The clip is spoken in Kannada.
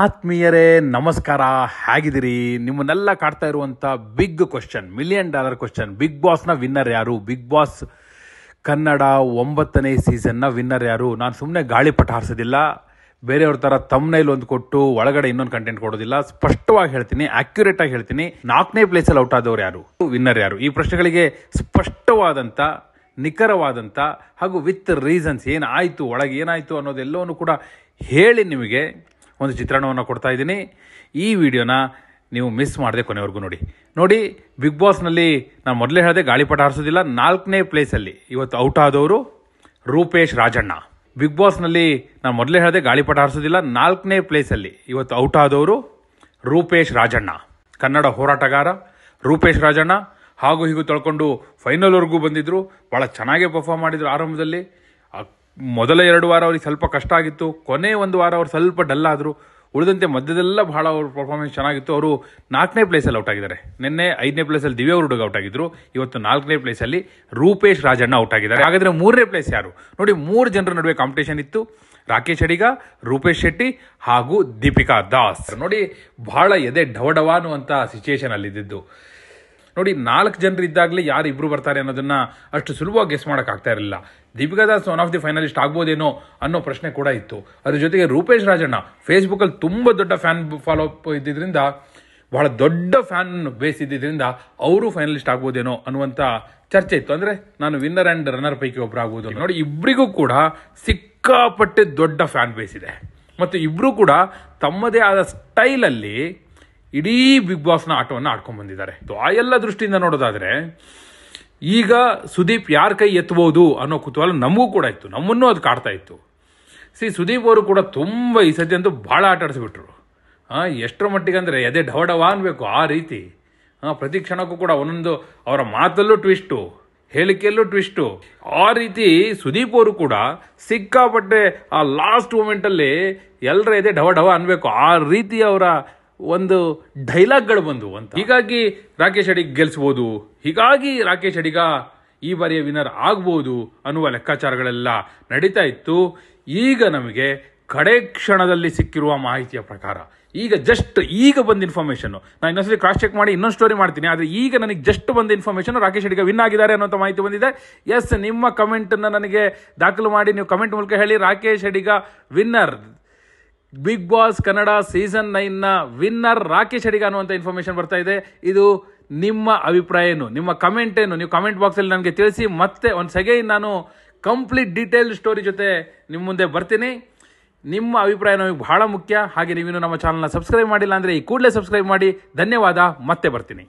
ಆತ್ಮೀಯರೇ ನಮಸ್ಕಾರ ಹೇಗಿದ್ದೀರಿ ನಿಮ್ಮನ್ನೆಲ್ಲ ಕಾಡ್ತಾ ಇರುವಂಥ big question million dollar question Bigg ಬಾಸ್ನ ವಿನ್ನರ್ ಯಾರು ಬಿಗ್ ಬಾಸ್ ಕನ್ನಡ ಒಂಬತ್ತನೇ ಸೀಸನ್ನ ವಿನ್ನರ್ ಯಾರು ನಾನು ಸುಮ್ಮನೆ ಪಟ ಹಾರಿಸೋದಿಲ್ಲ ಬೇರೆಯವ್ರ ಥರ ತಮ್ಮನೇಲಿ ಒಂದು ಕೊಟ್ಟು ಒಳಗಡೆ ಇನ್ನೊಂದು ಕಂಟೆಂಟ್ ಕೊಡೋದಿಲ್ಲ ಸ್ಪಷ್ಟವಾಗಿ ಹೇಳ್ತೀನಿ ಅಕ್ಯುರೇಟ್ ಆಗಿ ಹೇಳ್ತೀನಿ ನಾಲ್ಕನೇ ಪ್ಲೇಸಲ್ಲಿ ಔಟ್ ಆದವ್ರು ಯಾರು ವಿನ್ನರ್ ಯಾರು ಈ ಪ್ರಶ್ನೆಗಳಿಗೆ ಸ್ಪಷ್ಟವಾದಂಥ ನಿಖರವಾದಂಥ ಹಾಗೂ ವಿತ್ ರೀಸನ್ಸ್ ಏನಾಯಿತು ಒಳಗೆ ಏನಾಯಿತು ಅನ್ನೋದೆಲ್ಲವನ್ನು ಕೂಡ ಹೇಳಿ ನಿಮಗೆ ಒಂದು ಚಿತ್ರಣವನ್ನು ಕೊಡ್ತಾ ಇದ್ದೀನಿ ಈ ವಿಡಿಯೋನ ನೀವು ಮಿಸ್ ಮಾಡಿದೆ ಕೊನೆವರೆಗೂ ನೋಡಿ ನೋಡಿ ಬಿಗ್ ಬಾಸ್ನಲ್ಲಿ ನಾನು ಮೊದಲೇ ಹೇಳಿದೆ ಗಾಳಿಪಟ ಹಾರಿಸೋದಿಲ್ಲ ನಾಲ್ಕನೇ ಪ್ಲೇಸಲ್ಲಿ ಇವತ್ತು ಔಟ್ ಆದವರು ರೂಪೇಶ್ ರಾಜಣ್ಣ ಬಿಗ್ ಬಾಸ್ನಲ್ಲಿ ನಾನು ಮೊದಲೇ ಹೇಳಿದೆ ಗಾಳಿಪಟ ಹಾರಿಸೋದಿಲ್ಲ ನಾಲ್ಕನೇ ಪ್ಲೇಸಲ್ಲಿ ಇವತ್ತು ಔಟ್ ಆದವರು ರೂಪೇಶ್ ರಾಜಣ್ಣ ಕನ್ನಡ ಹೋರಾಟಗಾರ ರೂಪೇಶ್ ರಾಜಣ್ಣ ಹಾಗೂ ಹೀಗೂ ತೊಳ್ಕೊಂಡು ಫೈನಲ್ವರೆಗೂ ಬಂದಿದ್ದರು ಭಾಳ ಚೆನ್ನಾಗೇ ಪರ್ಫಾರ್ಮ್ ಮಾಡಿದರು ಆರಂಭದಲ್ಲಿ ಮೊದಲ ಎರಡು ವಾರ ಅವ್ರಿಗೆ ಸ್ವಲ್ಪ ಕಷ್ಟ ಆಗಿತ್ತು ಕೊನೆ ಒಂದು ವಾರ ಅವ್ರು ಸ್ವಲ್ಪ ಡಲ್ ಆದರು ಉಳಿದಂತೆ ಮಧ್ಯದೆಲ್ಲ ಬಹಳ ಅವ್ರ ಪರ್ಫಾರ್ಮೆನ್ಸ್ ಚೆನ್ನಾಗಿತ್ತು ಅವರು ನಾಲ್ಕನೇ ಪ್ಲೇಸಲ್ಲಿ ಔಟ್ ಆಗಿದ್ದಾರೆ ನಿನ್ನೆ ಐದನೇ ಪ್ಲೇಸಲ್ಲಿ ದಿವ್ಯ ಹುಡುಗ ಔಟ್ ಆಗಿದ್ರು ಇವತ್ತು ನಾಲ್ಕನೇ ಪ್ಲೇಸಲ್ಲಿ ರೂಪೇಶ್ ರಾಜಣ್ಣ ಔಟ್ ಆಗಿದ್ದಾರೆ ಹಾಗಾದರೆ ಮೂರನೇ ಪ್ಲೇಸ್ ಯಾರು ನೋಡಿ ಮೂರು ಜನರ ನಡುವೆ ಕಾಂಪಿಟೇಷನ್ ಇತ್ತು ರಾಕೇಶ್ ಅಡಿಗ ರೂಪೇಶ್ ಶೆಟ್ಟಿ ಹಾಗೂ ದೀಪಿಕಾ ದಾಸ್ ನೋಡಿ ಬಹಳ ಎದೆ ಢವಢವ ಅನ್ನುವಂಥ ಸಿಚುಯೇಷನ್ ಅಲ್ಲಿದ್ದು ನೋಡಿ ನಾಲ್ಕು ಜನರು ಇದ್ದಾಗಲೇ ಯಾರು ಇಬ್ಬರು ಬರ್ತಾರೆ ಅನ್ನೋದನ್ನು ಅಷ್ಟು ಸುಲಭವಾಗಿ ಗೆಸ್ ಮಾಡೋಕ್ಕಾಗ್ತಾ ಇರಲಿಲ್ಲ Deepika Das one of the finalist ಆಗ್ಬೋದೇನೋ ಅನ್ನೋ ಪ್ರಶ್ನೆ ಕೂಡ ಇತ್ತು ಅದ್ರ ಜೊತೆಗೆ ರೂಪೇಶ್ ರಾಜಣ್ಣ ಫೇಸ್ಬುಕ್ಕಲ್ಲಿ ತುಂಬ ದೊಡ್ಡ ಫ್ಯಾನ್ ಫಾಲೋ ಅಪ್ ಇದ್ದಿದ್ದರಿಂದ ಬಹಳ ದೊಡ್ಡ ಫ್ಯಾನ್ ಬೇಸ್ ಇದ್ದಿದ್ದರಿಂದ ಅವರು ಫೈನಲಿಸ್ಟ್ ಆಗ್ಬೋದೇನೋ ಅನ್ನುವಂಥ ಚರ್ಚೆ ಇತ್ತು ಅಂದರೆ ನಾನು ವಿನ್ನರ್ ಆ್ಯಂಡ್ ರನ್ನರ್ ಪೈಕಿ ಒಬ್ಬರು ಆಗ್ಬೋದು ನೋಡಿ ಇಬ್ಬರಿಗೂ ಕೂಡ ಸಿಕ್ಕಾಪಟ್ಟೆ ದೊಡ್ಡ ಫ್ಯಾನ್ ಬೇಸ್ ಇದೆ ಮತ್ತು ಇಬ್ಬರೂ ಕೂಡ ತಮ್ಮದೇ ಆದ ಸ್ಟೈಲಲ್ಲಿ ಇಡೀ ಬಿಗ್ ಬಾಸ್ನ ಆಟವನ್ನು ಆಡ್ಕೊಂಡು ಬಂದಿದ್ದಾರೆ ಆ ಎಲ್ಲ ದೃಷ್ಟಿಯಿಂದ ನೋಡೋದಾದರೆ ಈಗ ಸುದೀಪ್ ಯಾರ ಕೈ ಎತ್ತಬಹುದು ಅನ್ನೋ ಕುತೂಹಲ ನಮಗೂ ಕೂಡ ಇತ್ತು ನಮ್ಮನ್ನೂ ಅದು ಕಾಡ್ತಾ ಇತ್ತು ಸಿ ಸುದೀಪ್ ಅವರು ಕೂಡ ತುಂಬ ಈ ಸತಿ ಅಂತೂ ಭಾಳ ಆಟ ಆಡಿಸ್ಬಿಟ್ರು ಎಷ್ಟರ ಮಟ್ಟಿಗೆ ಅಂದರೆ ಎದೆ ಢವಡವ ಅನ್ಬೇಕು ಆ ರೀತಿ ಪ್ರತಿ ಕ್ಷಣಕ್ಕೂ ಕೂಡ ಒಂದೊಂದು ಅವರ ಮಾತಲ್ಲೂ ಟ್ವಿಸ್ಟು ಹೇಳಿಕೆಯಲ್ಲೂ ಟ್ವಿಸ್ಟು ಆ ರೀತಿ ಸುದೀಪ್ ಅವರು ಕೂಡ ಸಿಕ್ಕಾಪಟ್ಟೆ ಆ ಲಾಸ್ಟ್ ಮೂಮೆಂಟಲ್ಲಿ ಎಲ್ಲರ ಎದೆ ಢವ ಢವ ಅನ್ಬೇಕು ಆ ರೀತಿ ಅವರ ಒಂದು ಡೈಲಾಗ್ಗಳು ಬಂದವು ಅಂತ ಹೀಗಾಗಿ ರಾಕೇಶ್ ಅಡಿಗೆ ಗೆಲ್ಸ್ಬೋದು ಹೀಗಾಗಿ ರಾಕೇಶ್ ಅಡಿಗ ಈ ಬಾರಿಯ ವಿನ್ನರ್ ಆಗ್ಬೋದು ಅನ್ನುವ ಲೆಕ್ಕಾಚಾರಗಳೆಲ್ಲ ನಡೀತಾ ಇತ್ತು ಈಗ ನಮಗೆ ಕಡೆ ಕ್ಷಣದಲ್ಲಿ ಸಿಕ್ಕಿರುವ ಮಾಹಿತಿಯ ಪ್ರಕಾರ ಈಗ ಜಸ್ಟ್ ಈಗ ಬಂದ ಇನ್ಫಾರ್ಮೇಷನ್ನು ನಾನು ಇನ್ನೊಂದ್ಸರಿ ಕ್ರಾಸ್ ಚೆಕ್ ಮಾಡಿ ಇನ್ನೊಂದು ಸ್ಟೋರಿ ಮಾಡ್ತೀನಿ ಆದರೆ ಈಗ ನನಗೆ ಜಸ್ಟ್ ಬಂದ ಇನ್ಫಾರ್ಮೇಷನ್ ರಾಕೇಶ್ ಅಡಿಗ ವಿನ್ ಆಗಿದ್ದಾರೆ ಅನ್ನೋಂಥ ಮಾಹಿತಿ ಬಂದಿದೆ ಎಸ್ ನಿಮ್ಮ ಕಮೆಂಟನ್ನು ನನಗೆ ದಾಖಲು ಮಾಡಿ ನೀವು ಕಮೆಂಟ್ ಮೂಲಕ ಹೇಳಿ Rakesh Adiga winner Bigg Boss Kannada season ನೈನ್ನ ವಿನ್ನರ್ ರಾಕೇಶ್ ಅಡಿಗ ಅನ್ನುವಂಥ ಇನ್ಫಾರ್ಮೇಶನ್ ಬರ್ತಾ ಇದೆ ಇದು ನಿಮ್ಮ ಅಭಿಪ್ರಾಯ ಏನು ನಿಮ್ಮ ಕಮೆಂಟ್ ಏನು ನೀವು ಕಮೆಂಟ್ ಬಾಕ್ಸಲ್ಲಿ ನನಗೆ ತಿಳಿಸಿ ಮತ್ತೆ ಒಂದು ಸೆಕೆಂಡ್ ನಾನು ಕಂಪ್ಲೀಟ್ ಡೀಟೇಲ್ ಸ್ಟೋರಿ ಜೊತೆ ನಿಮ್ಮ ಮುಂದೆ ಬರ್ತೀನಿ ನಿಮ್ಮ ಅಭಿಪ್ರಾಯ ನಮಗೆ ಬಹಳ ಮುಖ್ಯ ಹಾಗೆ ನೀವಿನ್ನು ನಮ್ಮ ಚಾನಲ್ನ ಸಬ್ಸ್ಕ್ರೈಬ್ ಮಾಡಿಲ್ಲ ಅಂದರೆ ಈ ಕೂಡಲೇ ಸಬ್ಸ್ಕ್ರೈಬ್ ಮಾಡಿ ಧನ್ಯವಾದ ಮತ್ತೆ ಬರ್ತೀನಿ